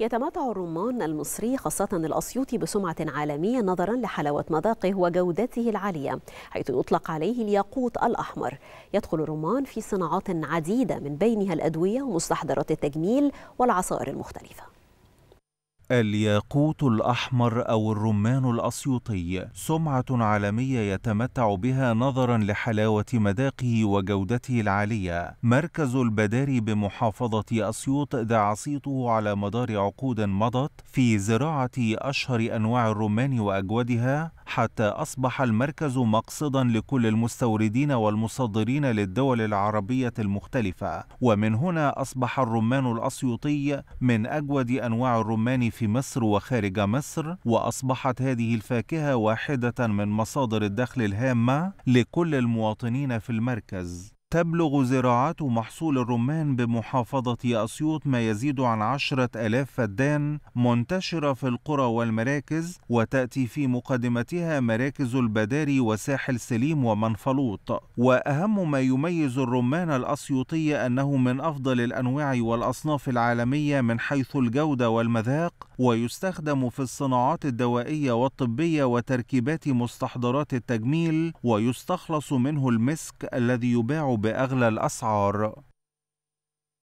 يتمتع الرمان المصري خاصة الأسيوطي بسمعة عالمية نظرا لحلاوة مذاقه وجودته العالية حيث يطلق عليه الياقوت الأحمر يدخل الرمان في صناعات عديدة من بينها الأدوية ومستحضرات التجميل والعصائر المختلفة الياقوت الأحمر أو الرمان الأسيوطي سمعة عالمية يتمتع بها نظرا لحلاوة مذاقه وجودته العالية مركز البداري بمحافظة أسيوط دعا صيته على مدار عقود مضت في زراعة أشهر أنواع الرمان وأجودها حتى أصبح المركز مقصدا لكل المستوردين والمصدرين للدول العربية المختلفة ومن هنا أصبح الرمان الأسيوطي من أجود أنواع الرمان في مصر وخارج مصر وأصبحت هذه الفاكهة واحدة من مصادر الدخل الهامة لكل المواطنين في المركز تبلغ زراعات محصول الرمان بمحافظة أسيوط ما يزيد عن عشرة ألاف فدان منتشرة في القرى والمراكز وتأتي في مقدمتها مراكز البداري وساحل سليم ومنفلوط وأهم ما يميز الرمان الأسيوطي أنه من أفضل الأنواع والأصناف العالمية من حيث الجودة والمذاق ويستخدم في الصناعات الدوائية والطبية وتركيبات مستحضرات التجميل ويستخلص منه المسك الذي يباع بأغلى الأسعار